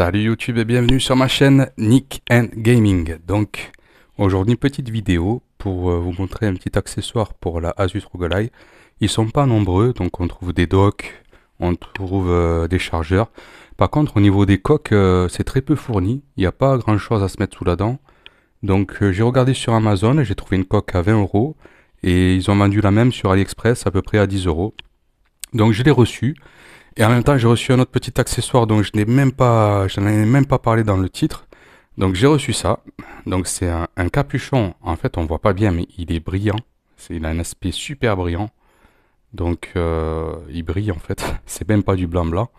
Salut YouTube et bienvenue sur ma chaîne Nick and Gaming. Donc aujourd'hui petite vidéo pour euh, vous montrer un petit accessoire pour la Asus ROG Ils sont pas nombreux donc on trouve des docks, on trouve euh, des chargeurs. Par contre au niveau des coques euh, c'est très peu fourni, il n'y a pas grand chose à se mettre sous la dent. Donc j'ai regardé sur Amazon et j'ai trouvé une coque à 20 euros et ils ont vendu la même sur AliExpress à peu près à 10 euros. Donc je l'ai reçu et en même temps, j'ai reçu un autre petit accessoire dont je n'ai même pas, je n'en ai même pas parlé dans le titre. Donc j'ai reçu ça. Donc c'est un, capuchon. En fait, on voit pas bien, mais il est brillant. il a un aspect super brillant. Donc euh, il brille en fait. c'est même pas du blanc blanc.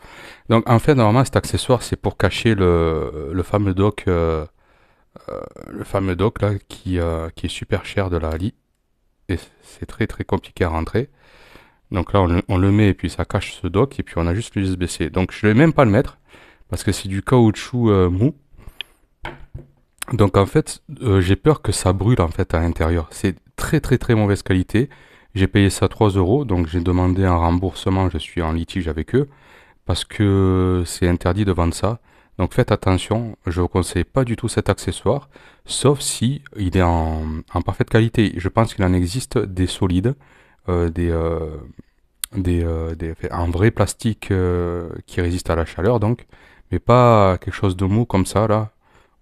Donc en fait, normalement, cet accessoire, c'est pour cacher le, fameux doc euh, euh, le fameux dock là qui, qui est super cher de la Ali. Et c'est très très compliqué à rentrer. Donc là, on le, met et puis ça cache ce dock et puis on a juste le USBC. Donc je ne vais même pas le mettre parce que c'est du caoutchouc euh, mou. Donc en fait, euh, j'ai peur que ça brûle en fait à l'intérieur. C'est très très très mauvaise qualité. J'ai payé ça 3 euros, donc j'ai demandé un remboursement. Je suis en litige avec eux parce que c'est interdit de vendre ça. Donc faites attention, je ne vous conseille pas du tout cet accessoire, sauf si il est en parfaite qualité. Je pense qu'il en existe des solides. Euh, des, euh, des, euh, un vrai plastique qui résiste à la chaleur, donc, mais pas quelque chose de mou comme ça, là.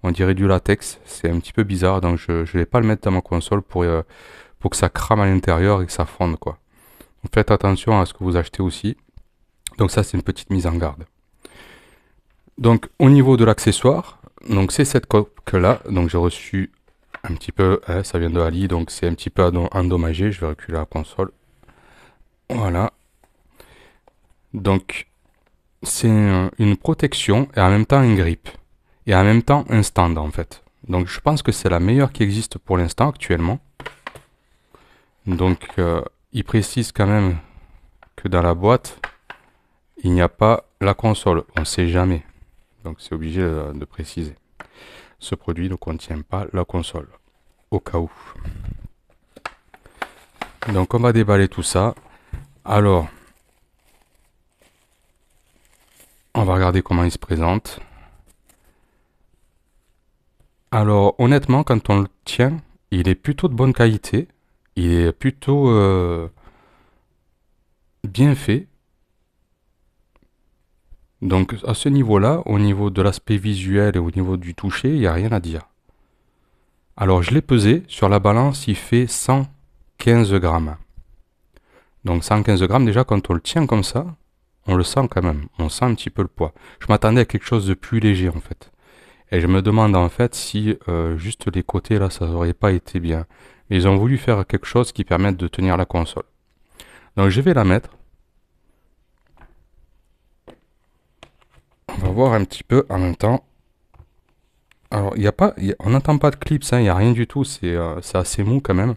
On dirait du latex, c'est un petit peu bizarre, donc je ne vais pas le mettre dans ma console pour, pour que ça crame à l'intérieur et que ça fonde, quoi. Donc faites attention à ce que vous achetez aussi. Donc ça, c'est une petite mise en garde. Donc au niveau de l'accessoire, donc c'est cette coque là. Donc j'ai reçu un petit peu, hein, ça vient de Ali, donc c'est un petit peu endommagé. Je vais reculer la console. Voilà. Donc, c'est une protection et en même temps une grippe Et en même temps un stand en fait. Donc je pense que c'est la meilleure qui existe pour l'instant actuellement. Donc euh, il précise quand même que dans la boîte, il n'y a pas la console. On ne sait jamais. Donc c'est obligé de préciser. Ce produit ne contient pas la console, au cas où. Donc on va déballer tout ça. Alors, on va regarder comment il se présente. Alors honnêtement, quand on le tient, il est plutôt de bonne qualité. Il est plutôt euh, bien fait. Donc à ce niveau-là, au niveau de l'aspect visuel et au niveau du toucher, il n'y a rien à dire. Alors je l'ai pesé, sur la balance il fait 115 grammes. Donc 115 grammes déjà quand on le tient comme ça, on le sent quand même, on sent un petit peu le poids. Je m'attendais à quelque chose de plus léger en fait. Et je me demande en fait si euh, juste les côtés là ça n'aurait pas été bien. Ils ont voulu faire quelque chose qui permette de tenir la console. Donc je vais la mettre. un petit peu en même temps. Alors, il n'y a pas, on n'entend pas de clips, hein, il n'y a rien du tout, euh, c'est assez mou quand même.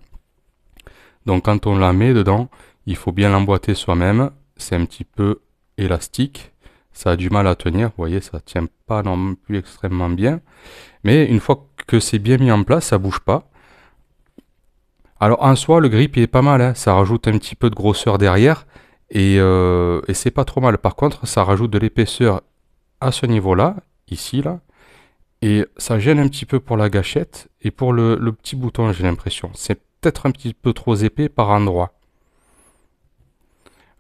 Donc quand on la met dedans, il faut bien l'emboîter soi-même. C'est un petit peu élastique, ça a du mal à tenir, vous voyez, ça tient pas non plus extrêmement bien. Mais une fois que c'est bien mis en place, ça bouge pas. Alors en soi, le grip est pas mal, hein, ça rajoute un petit peu de grosseur derrière et, euh, et c'est pas trop mal. Par contre, ça rajoute de l'épaisseur à ce niveau-là, ici, là. Et ça gêne un petit peu pour la gâchette et pour le, petit bouton, j'ai l'impression. C'est peut-être un petit peu trop épais par endroit.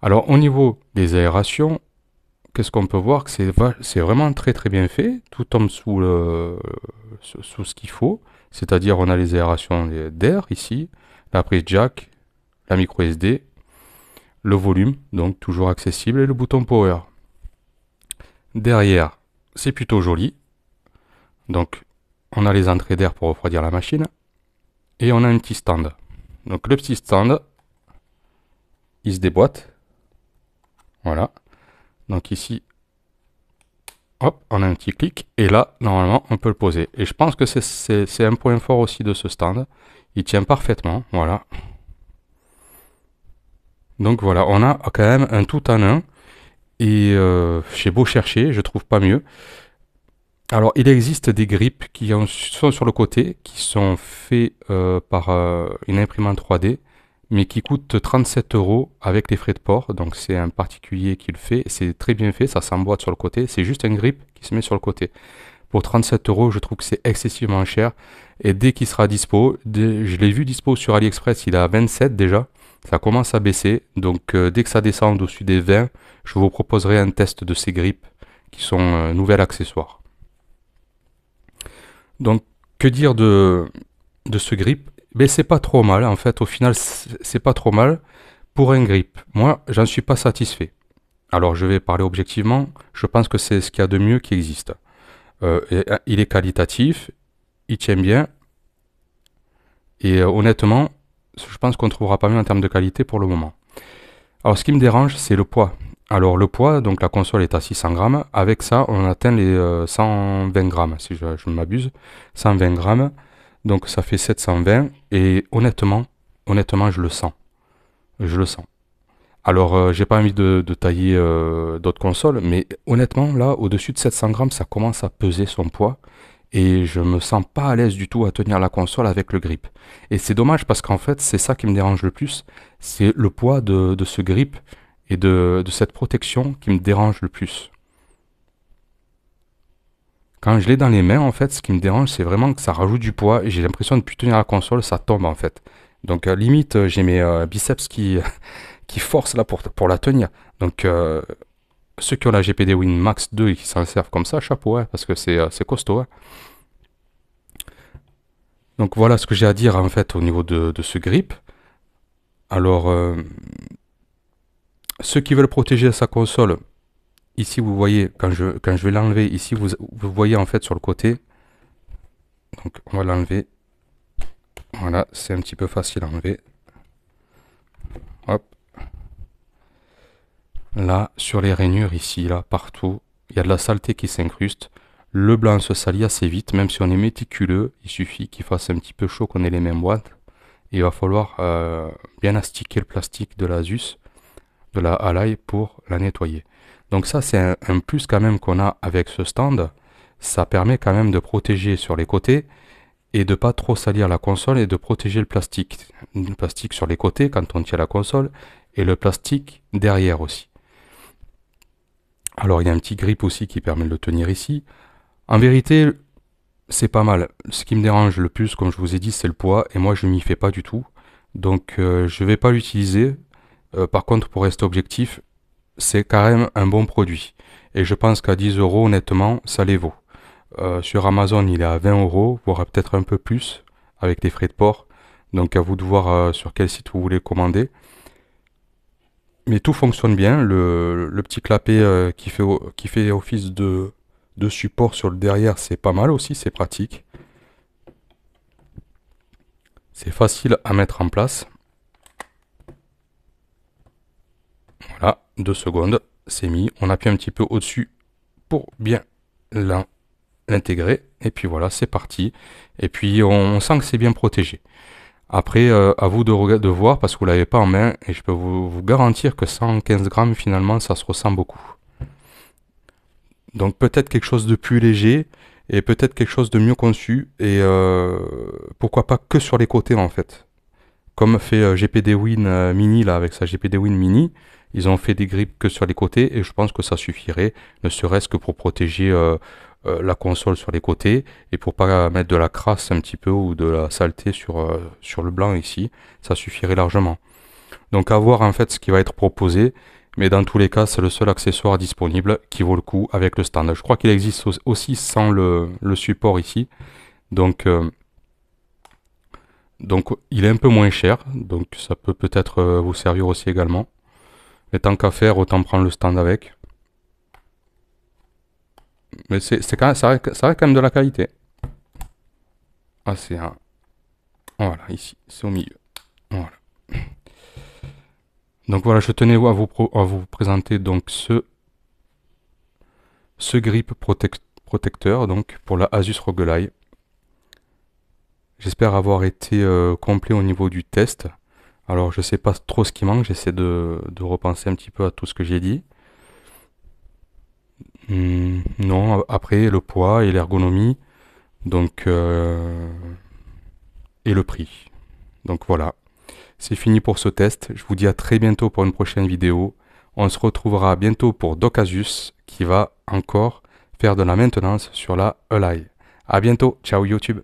Alors au niveau des aérations, qu'est-ce qu'on peut voir que c'est vraiment très très bien fait. Tout tombe sous, le, sous ce qu'il faut. C'est-à-dire on a les aérations d'air ici, la prise jack, la micro SD, le volume, donc toujours accessible, et le bouton power. Derrière, c'est plutôt joli. Donc, on a les entrées d'air pour refroidir la machine. Et on a un petit stand. Donc, le petit stand, il se déboîte. Voilà. Donc ici, hop, on a un petit clic. Et là, normalement, on peut le poser. Et je pense que c'est un point fort aussi de ce stand. Il tient parfaitement. Voilà. Donc voilà, on a quand même un tout en un et euh, j'ai beau chercher, je trouve pas mieux. Alors, il existe des grips qui sont sur le côté, qui sont faits euh, par euh, une imprimante 3D, mais qui coûtent 37 euros avec les frais de port. Donc, c'est un particulier qui le fait. C'est très bien fait, ça s'emboîte sur le côté. C'est juste un grip qui se met sur le côté. Pour 37 euros, je trouve que c'est excessivement cher. Et dès qu'il sera dispo, je l'ai vu dispo sur AliExpress, il est à 27 déjà. Ça commence à baisser, donc euh, dès que ça descend au-dessus des 20, je vous proposerai un test de ces grippes qui sont un euh, nouvel accessoire. Donc que dire de, de ce grip mais ben, C'est pas trop mal, en fait au final c'est pas trop mal pour un grip. Moi j'en suis pas satisfait. Alors je vais parler objectivement, je pense que c'est ce qu'il y a de mieux qui existe. Euh, il est qualitatif, il tient bien, et honnêtement, je pense qu'on trouvera pas mieux en termes de qualité pour le moment. Alors ce qui me dérange, c'est le poids. Alors le poids, donc la console est à 600 grammes. Avec ça, on atteint les 120 euh, grammes, si je, ne m'abuse. 120 grammes. Donc ça fait 720. Et honnêtement, honnêtement, je le sens. Je le sens. Alors, euh, j'ai pas envie de, tailler euh, d'autres consoles, mais honnêtement, là, au-dessus de 700 grammes, ça commence à peser son poids et je me sens pas à l'aise du tout à tenir la console avec le grip. Et c'est dommage parce qu'en fait, c'est ça qui me dérange le plus, c'est le poids de, ce grip et de, cette protection qui me dérange le plus. Quand je l'ai dans les mains, en fait, ce qui me dérange, c'est vraiment que ça rajoute du poids et j'ai l'impression de ne plus tenir la console, ça tombe en fait. Donc euh, limite, euh, j'ai mes euh, biceps qui, qui forcent là pour, pour la tenir. Donc ceux qui ont la GPD Win Max 2 et qui s'en servent comme ça, chapeau, hein, parce que c'est euh, costaud. Hein. Donc voilà ce que j'ai à dire en fait au niveau de, ce grip. Alors, euh, ceux qui veulent protéger sa console, ici vous voyez, quand je, quand je vais l'enlever, ici vous, vous, voyez en fait sur le côté. Donc on va l'enlever. Voilà, c'est un petit peu facile à enlever. Là, sur les rainures, ici, là, partout, il y a de la saleté qui s'incruste. Le blanc se salit assez vite, même si on est méticuleux, il suffit qu'il fasse un petit peu chaud, qu'on ait les mêmes boîtes. il va falloir euh, bien astiquer le plastique de la de la halaille, pour la nettoyer. Donc ça, c'est un, un, plus quand même qu'on a avec ce stand. Ça permet quand même de protéger sur les côtés et de pas trop salir la console et de protéger le plastique. Le plastique sur les côtés quand on tient la console et le plastique derrière aussi. Alors il y a un petit grip aussi qui permet de le tenir ici. En vérité, c'est pas mal. Ce qui me dérange le plus, comme je vous ai dit, c'est le poids. Et moi, je m'y fais pas du tout. Donc je euh, je vais pas l'utiliser. Euh, par contre, pour rester objectif, c'est quand même un bon produit. Et je pense qu'à 10 euros, honnêtement, ça les vaut. Euh, sur Amazon, il est à 20 euros, voire peut-être un peu plus, avec des frais de port. Donc à vous de voir sur quel site vous voulez commander mais tout fonctionne bien. Le, petit clapet euh, qui, fait, qui fait office de, de support sur le derrière, c'est pas mal aussi, c'est pratique. C'est facile à mettre en place. Voilà, deux secondes, c'est mis. On appuie un petit peu au-dessus pour bien l'intégrer. Et puis voilà, c'est parti. Et puis on sent que c'est bien protégé. Après, euh, à vous de, voir parce que vous l'avez pas en main et je peux vous, garantir que 115 grammes finalement ça se ressent beaucoup. Donc peut-être quelque chose de plus léger et peut-être quelque chose de mieux conçu et euh, pourquoi pas que sur les côtés en fait. Comme fait euh, GPD Win Mini là avec sa GPD Win Mini, ils ont fait des grippes que sur les côtés et je pense que ça suffirait, ne serait-ce que pour protéger euh, la console sur les côtés et pour pas mettre de la crasse un petit peu ou de la saleté sur, euh, sur le blanc ici, ça suffirait largement. Donc à voir en fait ce qui va être proposé, mais dans tous les cas c'est le seul accessoire disponible qui vaut le coup avec le stand. Je crois qu'il existe aussi sans le, support ici, donc, euh, donc il est un peu moins cher, donc ça peut peut-être vous servir aussi également. Mais tant qu'à faire, autant prendre le stand avec. Mais c'est quand ça, ça quand même de la qualité. Ah, c'est un... Voilà, ici, c'est au milieu. Donc voilà, je tenais à vous, à vous présenter donc ce, ce grip protecteur donc pour la Asus ROG J'espère avoir été euh, complet au niveau du test. Alors je ne sais pas trop ce qui manque, j'essaie de repenser un petit peu à tout ce que j'ai dit. Hmm, non, après le poids et l'ergonomie, donc euh, et le prix. Donc voilà, c'est fini pour ce test. Je vous dis à très bientôt pour une prochaine vidéo. On se retrouvera bientôt pour Docasus qui va encore faire de la maintenance sur la Eli. À bientôt, ciao YouTube.